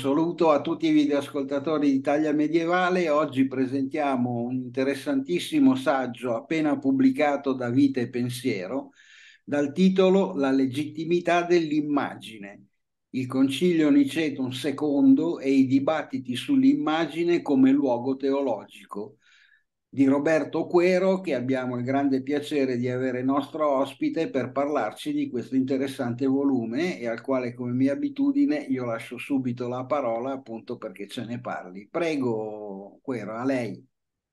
saluto a tutti i videoascoltatori di Italia Medievale. Oggi presentiamo un interessantissimo saggio appena pubblicato da Vita e Pensiero dal titolo La legittimità dell'immagine. Il Concilio Niceton II e i dibattiti sull'immagine come luogo teologico di Roberto Quero che abbiamo il grande piacere di avere nostro ospite per parlarci di questo interessante volume e al quale come mia abitudine io lascio subito la parola appunto perché ce ne parli. Prego Quero, a lei.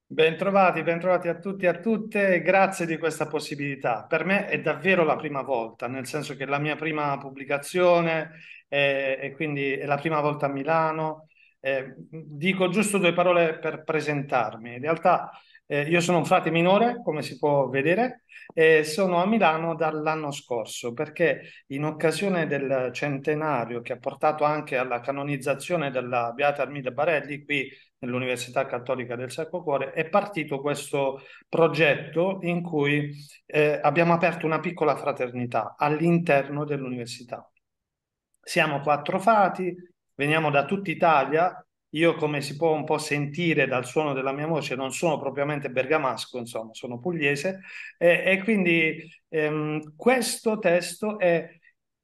Bentrovati, bentrovati a tutti e a tutte, grazie di questa possibilità. Per me è davvero la prima volta, nel senso che è la mia prima pubblicazione e quindi è la prima volta a Milano eh, dico giusto due parole per presentarmi. In realtà eh, io sono un frate minore, come si può vedere, e sono a Milano dall'anno scorso perché in occasione del centenario che ha portato anche alla canonizzazione della Beata Armida Barelli qui nell'Università Cattolica del Sacro Cuore è partito questo progetto in cui eh, abbiamo aperto una piccola fraternità all'interno dell'università. Siamo quattro frati, veniamo da tutta Italia. Io, come si può un po' sentire dal suono della mia voce, non sono propriamente bergamasco, insomma, sono pugliese. E, e quindi ehm, questo testo è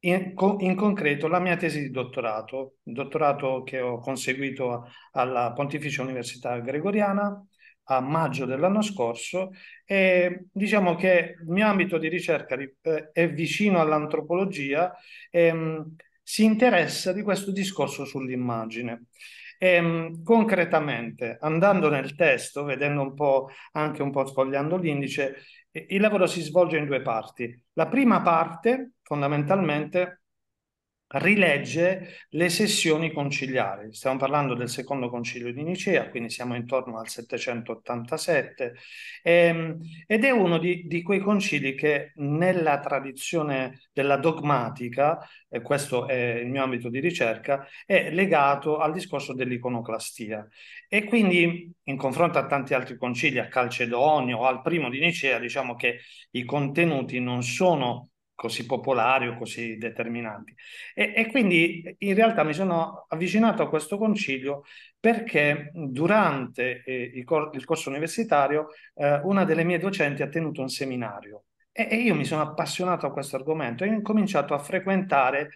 in, in, concreto la mia tesi di dottorato, dottorato che ho conseguito alla Pontificia Università Gregoriana a maggio dell'anno scorso e diciamo che il mio ambito di ricerca eh, è vicino all'antropologia e, ehm, si interessa di questo discorso sull'immagine. E, ehm, concretamente, andando nel testo, vedendo un po' anche un po' sfogliando l'indice, il lavoro si svolge in due parti. La prima parte, fondamentalmente, rilegge le sessioni conciliari. Stiamo parlando del secondo concilio di Nicea, quindi siamo intorno al 787, ehm, ed è uno di, di, quei concili che nella tradizione della dogmatica, e questo è il mio ambito di ricerca, è legato al discorso dell'iconoclastia. E quindi in confronto a tanti altri concili, a Calcedonio o al primo di Nicea, diciamo che i contenuti non sono così popolari o così determinanti. E, e, quindi in realtà mi sono avvicinato a questo concilio perché durante eh, il, cor- il, corso universitario eh, una delle mie docenti ha tenuto un seminario e, e io mi sono appassionato a questo argomento e ho cominciato a frequentare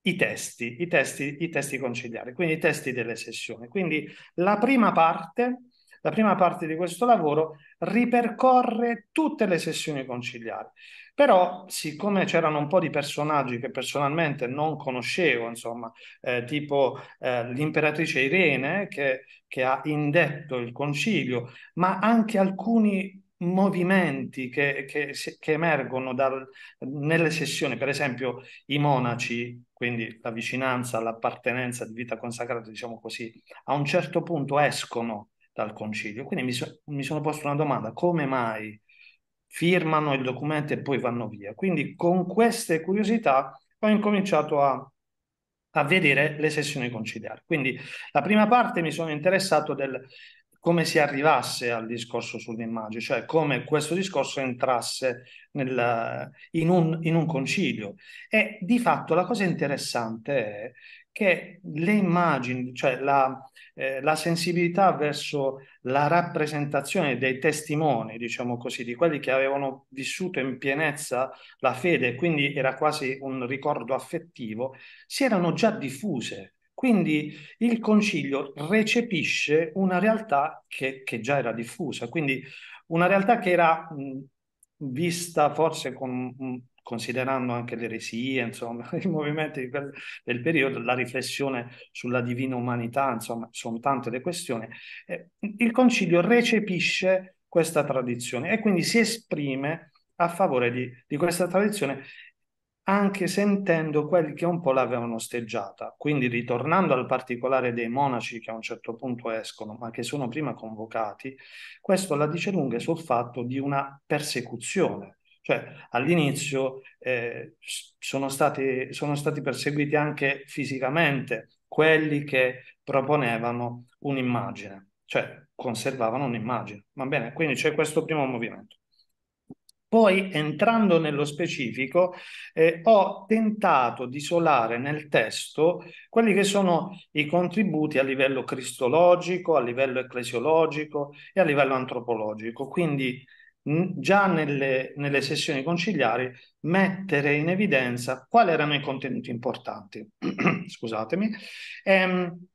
i testi, i testi, i testi conciliari, quindi i testi delle sessioni. Quindi la prima parte la prima parte di questo lavoro ripercorre tutte le sessioni conciliari. Però, siccome c'erano un po' di personaggi che personalmente non conoscevo, insomma, eh, tipo eh, l'imperatrice Irene che, che ha indetto il concilio, ma anche alcuni movimenti che, che, che emergono dal, nelle sessioni, per esempio i monaci, quindi la vicinanza, l'appartenenza di vita consacrata, diciamo così, a un certo punto escono dal concilio. Quindi mi, so, mi sono posto una domanda, come mai firmano il documento e poi vanno via? Quindi con queste curiosità ho incominciato a a vedere le sessioni conciliari. Quindi la prima parte mi sono interessato del come si arrivasse al discorso sull'immagine, cioè come questo discorso entrasse nel, in, un, in un concilio. E di fatto la cosa interessante è che le immagini, cioè la, eh, la sensibilità verso la rappresentazione dei testimoni, diciamo così, di quelli che avevano vissuto in pienezza la fede, quindi era quasi un ricordo affettivo, si erano già diffuse. Quindi il concilio recepisce una realtà che, che già era diffusa, quindi una realtà che era mh, vista forse con considerando anche le l'eresia, insomma, i movimenti quel, del periodo, la riflessione sulla divina umanità, insomma, sono tante le questioni. Eh, il Concilio recepisce questa tradizione e quindi si esprime a favore di, di questa tradizione anche sentendo quelli che un po' l'avevano osteggiata. Quindi ritornando al particolare dei monaci che a un certo punto escono, ma che sono prima convocati, questo la dice lunga sul fatto di una persecuzione cioè, all'inizio eh, sono, stati, sono stati perseguiti anche fisicamente quelli che proponevano un'immagine, cioè conservavano un'immagine. Va bene, quindi c'è questo primo movimento. Poi entrando nello specifico, eh, ho tentato di isolare nel testo quelli che sono i contributi a livello cristologico, a livello ecclesiologico e a livello antropologico, quindi già nelle, nelle sessioni conciliari mettere in evidenza quali erano i contenuti importanti, scusatemi, ehm,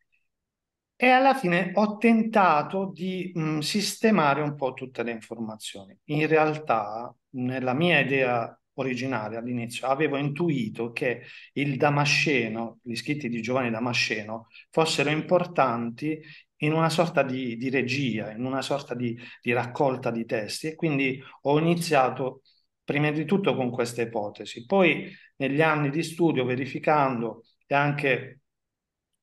e alla fine ho tentato di mh, sistemare un po' tutte le informazioni. In realtà, nella mia idea originaria all'inizio, avevo intuito che il Damasceno, gli scritti di Giovanni Damasceno, fossero importanti in una sorta di, di regia, in una sorta di, di, raccolta di testi e quindi ho iniziato prima di tutto con questa ipotesi. Poi negli anni di studio, verificando e anche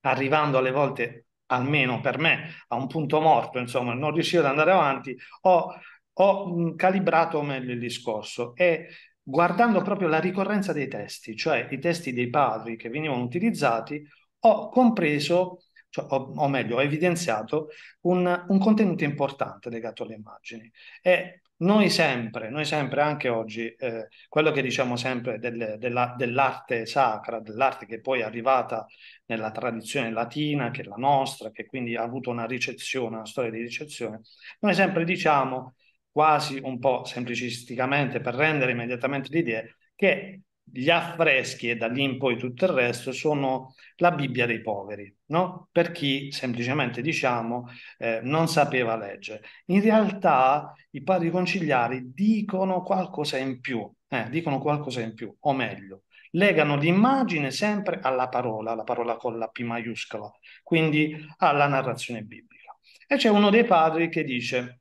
arrivando alle volte, almeno per me, a un punto morto, insomma, non riuscivo ad andare avanti, ho, ho calibrato meglio il discorso e guardando proprio la ricorrenza dei testi, cioè i testi dei padri che venivano utilizzati, ho compreso cioè, o, o, meglio, ho evidenziato un, un, contenuto importante legato alle immagini. E noi sempre, noi sempre, anche oggi, eh, quello che diciamo sempre del, della, dell'arte sacra, dell'arte che poi è arrivata nella tradizione latina, che è la nostra, che quindi ha avuto una ricezione, una storia di ricezione, noi sempre diciamo, quasi un po' semplicisticamente, per rendere immediatamente l'idea, che gli affreschi e da lì in poi tutto il resto sono la Bibbia dei poveri, no? per chi semplicemente diciamo eh, non sapeva leggere. In realtà i padri conciliari dicono qualcosa in più, eh, dicono qualcosa in più, o meglio, legano l'immagine sempre alla parola, la parola con la P maiuscola, quindi alla narrazione biblica. E c'è uno dei padri che dice,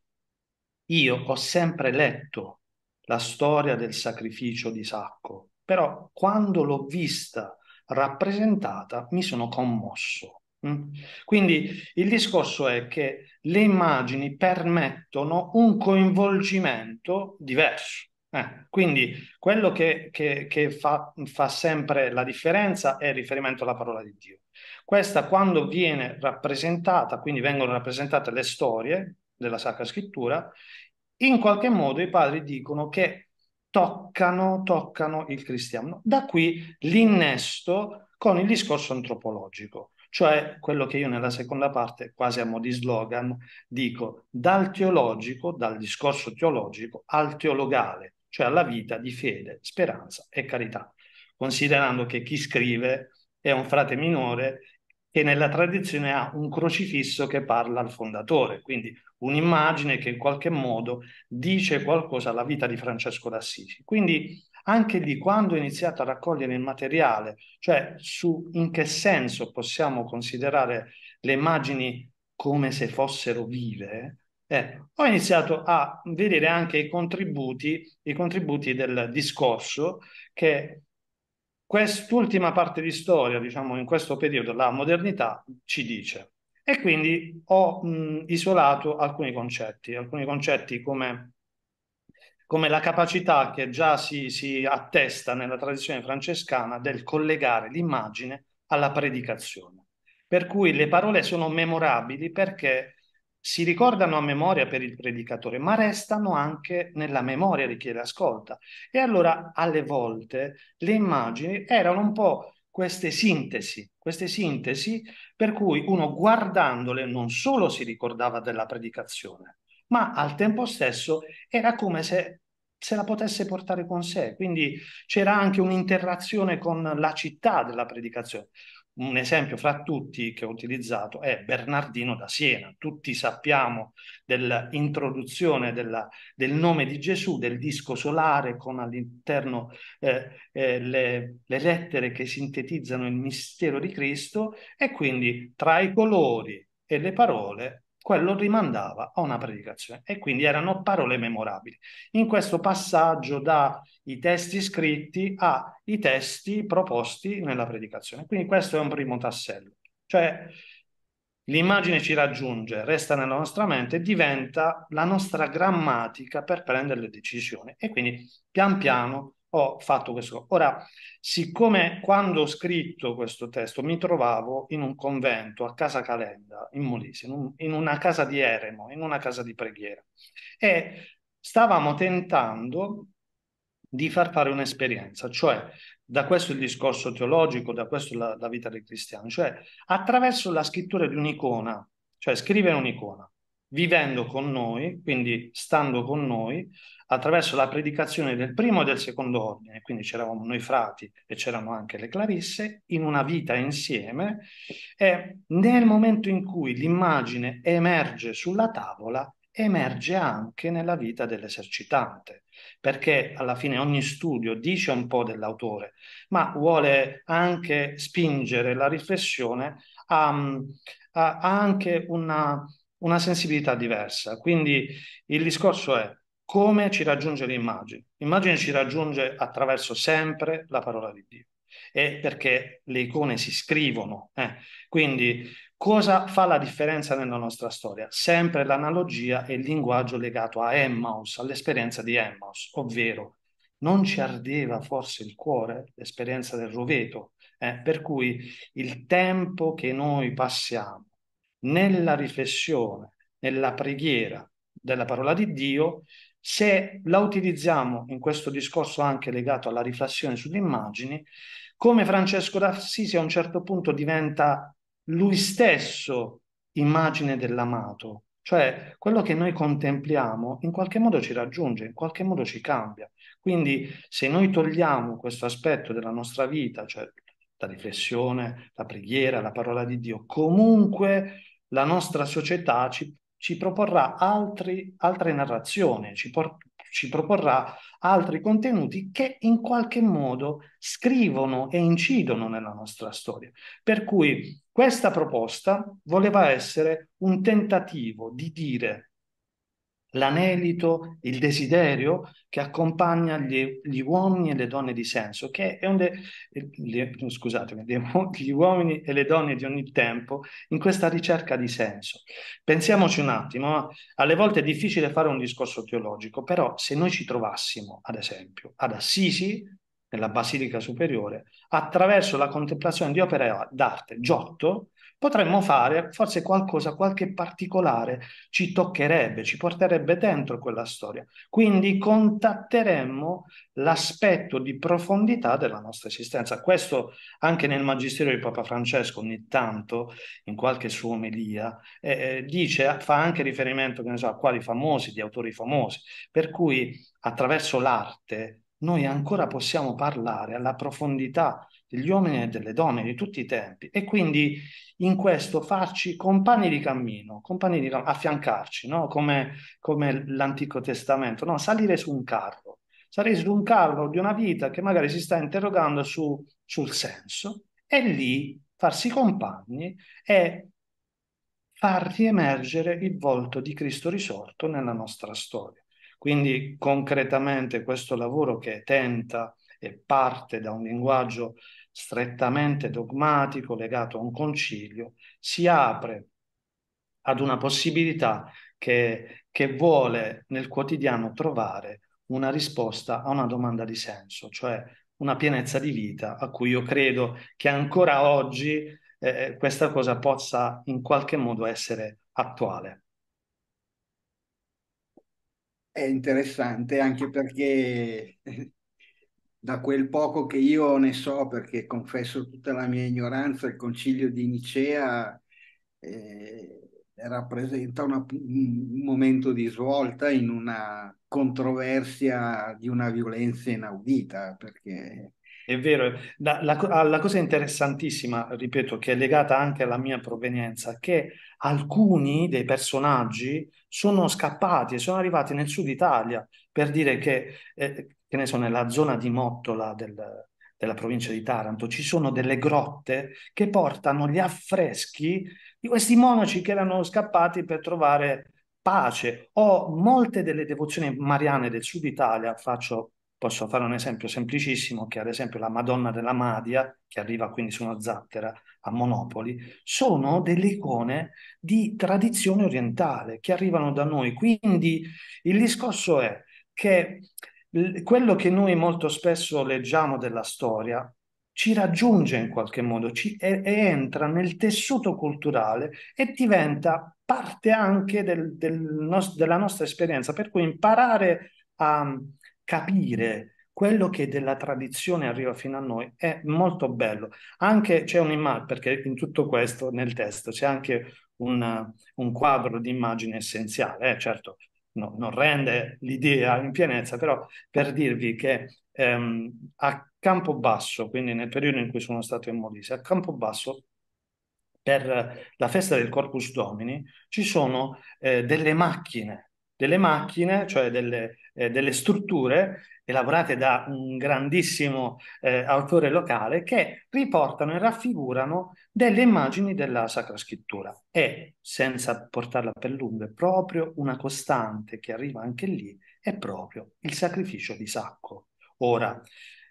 io ho sempre letto la storia del sacrificio di Isacco, però quando l'ho vista rappresentata mi sono commosso. Mm. Quindi il discorso è che le immagini permettono un coinvolgimento diverso. Eh, quindi quello che, che, che fa, fa, sempre la differenza è il riferimento alla parola di Dio. Questa quando viene rappresentata, quindi vengono rappresentate le storie della Sacra Scrittura, in qualche modo i padri dicono che toccano, toccano il cristiano. Da qui l'innesto con il discorso antropologico, cioè quello che io nella seconda parte, quasi a mo' di slogan, dico dal teologico, dal discorso teologico al teologale, cioè alla vita di fede, speranza e carità, considerando che chi scrive è un frate minore che nella tradizione ha un crocifisso che parla al fondatore, quindi un'immagine che in qualche modo dice qualcosa alla vita di Francesco d'Assisi. Quindi anche lì, quando ho iniziato a raccogliere il materiale, cioè su in che senso possiamo considerare le immagini come se fossero vive, eh, ho iniziato a vedere anche i contributi, i contributi del discorso che quest'ultima parte di storia, diciamo in questo periodo, la modernità ci dice. E quindi ho mh, isolato alcuni concetti, alcuni concetti come, come la capacità che già si, si attesta nella tradizione francescana del collegare l'immagine alla predicazione. Per cui le parole sono memorabili perché si ricordano a memoria per il predicatore, ma restano anche nella memoria di chi le ascolta. E allora alle volte le immagini erano un po' queste sintesi, queste sintesi per cui uno guardandole non solo si ricordava della predicazione, ma al tempo stesso era come se se la potesse portare con sé. Quindi c'era anche un'interazione con la città della predicazione un esempio fra tutti che ho utilizzato è Bernardino da Siena. Tutti sappiamo dell'introduzione della, del nome di Gesù, del disco solare con all'interno eh, eh, le, le lettere che sintetizzano il mistero di Cristo e quindi tra i colori e le parole quello rimandava a una predicazione e quindi erano parole memorabili. In questo passaggio dai testi scritti ai testi proposti nella predicazione. Quindi questo è un primo tassello, cioè l'immagine ci raggiunge, resta nella nostra mente e diventa la nostra grammatica per prendere le decisioni e quindi pian piano ho fatto questo. Ora, siccome quando ho scritto questo testo mi trovavo in un convento a Casa Calenda, in Molise, in, un, in una casa di eremo, in una casa di preghiera, e stavamo tentando di far fare un'esperienza, cioè da questo il discorso teologico, da questo la, la vita del cristiano, cioè attraverso la scrittura di un'icona, cioè scrivere un'icona vivendo con noi, quindi stando con noi, attraverso la predicazione del primo e del secondo ordine, quindi c'eravamo noi frati e c'erano anche le Clarisse, in una vita insieme, e nel momento in cui l'immagine emerge sulla tavola, emerge anche nella vita dell'esercitante, perché alla fine ogni studio dice un po' dell'autore, ma vuole anche spingere la riflessione a, a, a anche una una sensibilità diversa. Quindi il discorso è come ci raggiunge l'immagine. L'immagine ci raggiunge attraverso sempre la parola di Dio e perché le icone si scrivono. Eh. Quindi cosa fa la differenza nella nostra storia? Sempre l'analogia e il linguaggio legato a Emmaus, all'esperienza di Emmaus, ovvero non ci ardeva forse il cuore l'esperienza del roveto, eh, per cui il tempo che noi passiamo nella riflessione, nella preghiera della parola di Dio, se la utilizziamo in questo discorso anche legato alla riflessione sulle immagini, come Francesco d'Assisi a un certo punto diventa lui stesso immagine dell'amato, cioè quello che noi contempliamo in qualche modo ci raggiunge, in qualche modo ci cambia. Quindi se noi togliamo questo aspetto della nostra vita, cioè la riflessione, la preghiera, la parola di Dio, comunque la nostra società ci, ci proporrà altri, altre narrazioni, ci, por, ci proporrà altri contenuti che in qualche modo scrivono e incidono nella nostra storia. Per cui questa proposta voleva essere un tentativo di dire l'anelito, il desiderio che accompagna gli, gli, uomini e le donne di senso, che è un de, gli, scusatemi, gli uomini e le donne di ogni tempo in questa ricerca di senso. Pensiamoci un attimo, alle volte è difficile fare un discorso teologico, però se noi ci trovassimo, ad esempio, ad Assisi, nella Basilica Superiore, attraverso la contemplazione di opere d'arte, Giotto, potremmo fare forse qualcosa, qualche particolare ci toccherebbe, ci porterebbe dentro quella storia. Quindi contatteremmo l'aspetto di profondità della nostra esistenza. Questo anche nel Magistero di Papa Francesco ogni tanto, in qualche sua omelia, eh, eh dice, fa anche riferimento che ne so, a quali famosi, di autori famosi, per cui attraverso l'arte noi ancora possiamo parlare alla profondità degli uomini e delle donne di tutti i tempi e quindi in questo farci compagni di cammino, compagni di cammino, affiancarci, no? come, come l'Antico Testamento, no? salire su un carro, salire su un carro di una vita che magari si sta interrogando su, sul senso e lì farsi compagni e far riemergere il volto di Cristo risorto nella nostra storia. Quindi concretamente questo lavoro che tenta e parte da un linguaggio strettamente dogmatico legato a un concilio, si apre ad una possibilità che, che vuole nel quotidiano trovare una risposta a una domanda di senso, cioè una pienezza di vita a cui io credo che ancora oggi eh, eh questa cosa possa in qualche modo essere attuale. È interessante anche perché eh, da quel poco che io ne so, perché confesso tutta la mia ignoranza, il concilio di Nicea eh, rappresenta una, un momento di svolta in una controversia di una violenza inaudita, perché... È vero, eh, la, la, ah, la cosa interessantissima, ripeto, che è legata anche alla mia provenienza, è che alcuni dei personaggi sono scappati e sono arrivati nel sud Italia per dire che eh, che ne so, nella zona di Mottola del, della provincia di Taranto, ci sono delle grotte che portano gli affreschi di questi monaci che erano scappati per trovare pace o molte delle devozioni mariane del sud Italia, faccio, posso fare un esempio semplicissimo, che ad esempio la Madonna della Madia, che arriva quindi su una zattera a Monopoli, sono delle icone di tradizione orientale che arrivano da noi. Quindi il discorso è che quello che noi molto spesso leggiamo della storia ci raggiunge in qualche modo, ci, e, e entra nel tessuto culturale e diventa parte anche del, del nos, della nostra esperienza, per cui imparare a mm, capire quello che della tradizione arriva fino a noi è molto bello. Anche c'è un'immagine, perché in tutto questo nel testo c'è anche un, un quadro di immagine essenziale, eh? certo no, non rende l'idea in pienezza, però per dirvi che ehm, a basso, quindi nel periodo in cui sono stato in Molise, a campo basso per la festa del Corpus Domini ci sono eh, delle macchine, delle macchine, cioè delle, eh, delle strutture elaborate da un grandissimo eh, autore locale che riportano e raffigurano delle immagini della Sacra Scrittura. E, senza portarla per lungo, è proprio una costante che arriva anche lì, è proprio il sacrificio di Sacco. Ora,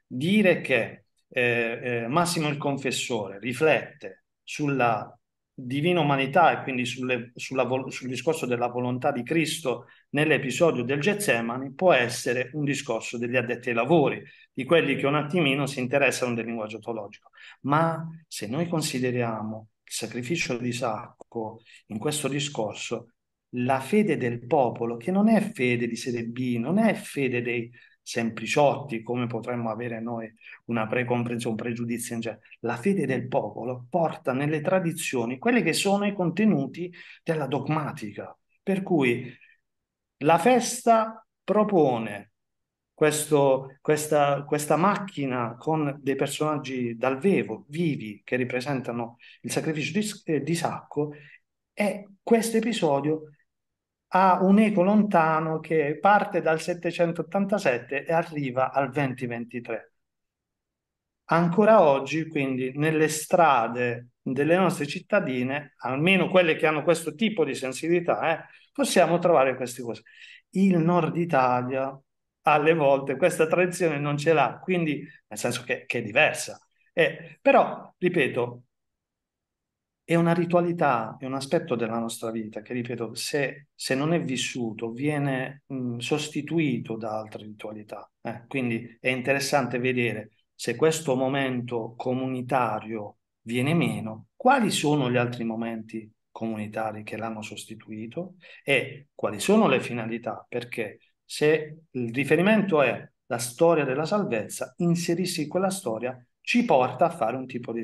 dire che eh, eh Massimo il Confessore riflette sulla divina umanità e quindi sulle, sulla, sul discorso della volontà di Cristo nell'episodio del Getsemani può essere un discorso degli addetti ai lavori, di quelli che un attimino si interessano del linguaggio teologico. Ma se noi consideriamo il sacrificio di Isacco in questo discorso, la fede del popolo, che non è fede di Sede B, non è fede dei, sempliciotti come potremmo avere noi una precomprensione, un pregiudizio in genere. La fede del popolo porta nelle tradizioni quelli che sono i contenuti della dogmatica, per cui la festa propone questo, questa, questa, macchina con dei personaggi dal vivo, vivi, che ripresentano il sacrificio di, eh, di Sacco, e questo episodio ha un eco lontano che parte dal 787 e arriva al 2023. Ancora oggi, quindi, nelle strade delle nostre cittadine, almeno quelle che hanno questo tipo di sensibilità, eh, possiamo trovare queste cose. Il nord Italia, alle volte, questa tradizione non ce l'ha, quindi nel senso che, che è diversa. Eh, però, ripeto, è una ritualità, è un aspetto della nostra vita che, ripeto, se, se non è vissuto, viene mh, sostituito da altre ritualità. Eh? Quindi è interessante vedere se questo momento comunitario viene meno, quali sono gli altri momenti comunitari che l'hanno sostituito e quali sono le finalità, perché se il riferimento è la storia della salvezza, inserirsi in quella storia ci porta a fare un tipo di,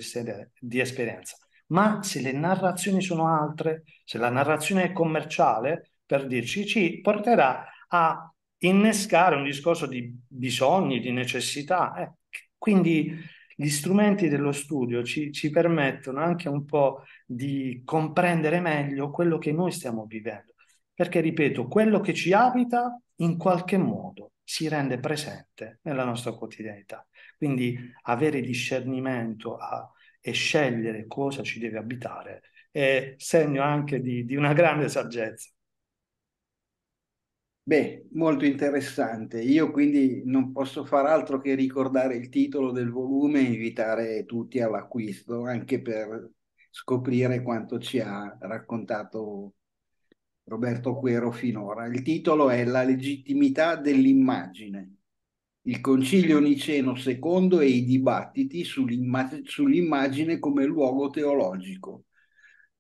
di esperienza ma se le narrazioni sono altre, se la narrazione è commerciale, per dirci, ci porterà a innescare un discorso di bisogni, di necessità. Eh, quindi gli strumenti dello studio ci, ci, permettono anche un po' di comprendere meglio quello che noi stiamo vivendo, perché, ripeto, quello che ci abita in qualche modo si rende presente nella nostra quotidianità. Quindi avere discernimento a, e scegliere cosa ci deve abitare è segno anche di, di una grande saggezza. Beh, molto interessante. Io quindi non posso far altro che ricordare il titolo del volume e invitare tutti all'acquisto, anche per scoprire quanto ci ha raccontato Roberto Quero finora. Il titolo è La legittimità dell'immagine il Concilio Niceno II e i dibattiti sull'immag- sull'immagine come luogo teologico,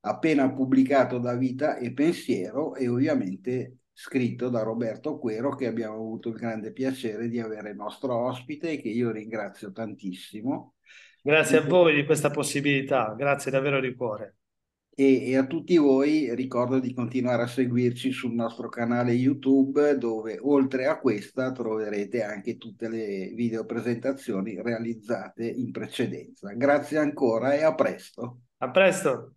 appena pubblicato da Vita e Pensiero e ovviamente scritto da Roberto Quero che abbiamo avuto il grande piacere di avere nostro ospite e che io ringrazio tantissimo. Grazie a voi di questa possibilità, grazie davvero di cuore e, e a tutti voi ricordo di continuare a seguirci sul nostro canale YouTube dove oltre a questa troverete anche tutte le video presentazioni realizzate in precedenza. Grazie ancora e a presto. A presto.